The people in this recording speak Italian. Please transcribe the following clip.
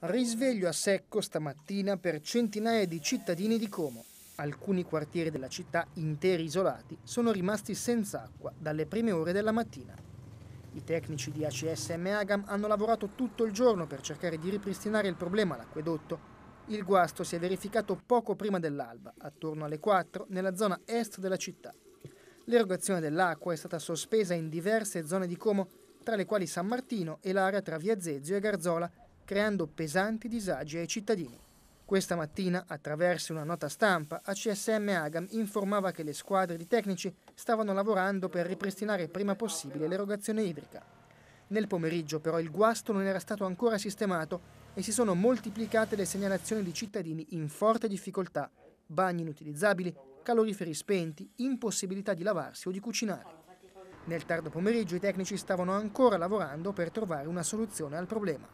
Risveglio a secco stamattina per centinaia di cittadini di Como. Alcuni quartieri della città, interi isolati, sono rimasti senza acqua dalle prime ore della mattina. I tecnici di ACSM Agam hanno lavorato tutto il giorno per cercare di ripristinare il problema all'acquedotto. Il guasto si è verificato poco prima dell'alba, attorno alle 4, nella zona est della città. L'erogazione dell'acqua è stata sospesa in diverse zone di Como, tra le quali San Martino e l'area tra Via Zezio e Garzola, creando pesanti disagi ai cittadini. Questa mattina, attraverso una nota stampa, ACSM Agam informava che le squadre di tecnici stavano lavorando per ripristinare prima possibile l'erogazione idrica. Nel pomeriggio però il guasto non era stato ancora sistemato e si sono moltiplicate le segnalazioni di cittadini in forte difficoltà, bagni inutilizzabili, caloriferi spenti, impossibilità di lavarsi o di cucinare. Nel tardo pomeriggio i tecnici stavano ancora lavorando per trovare una soluzione al problema.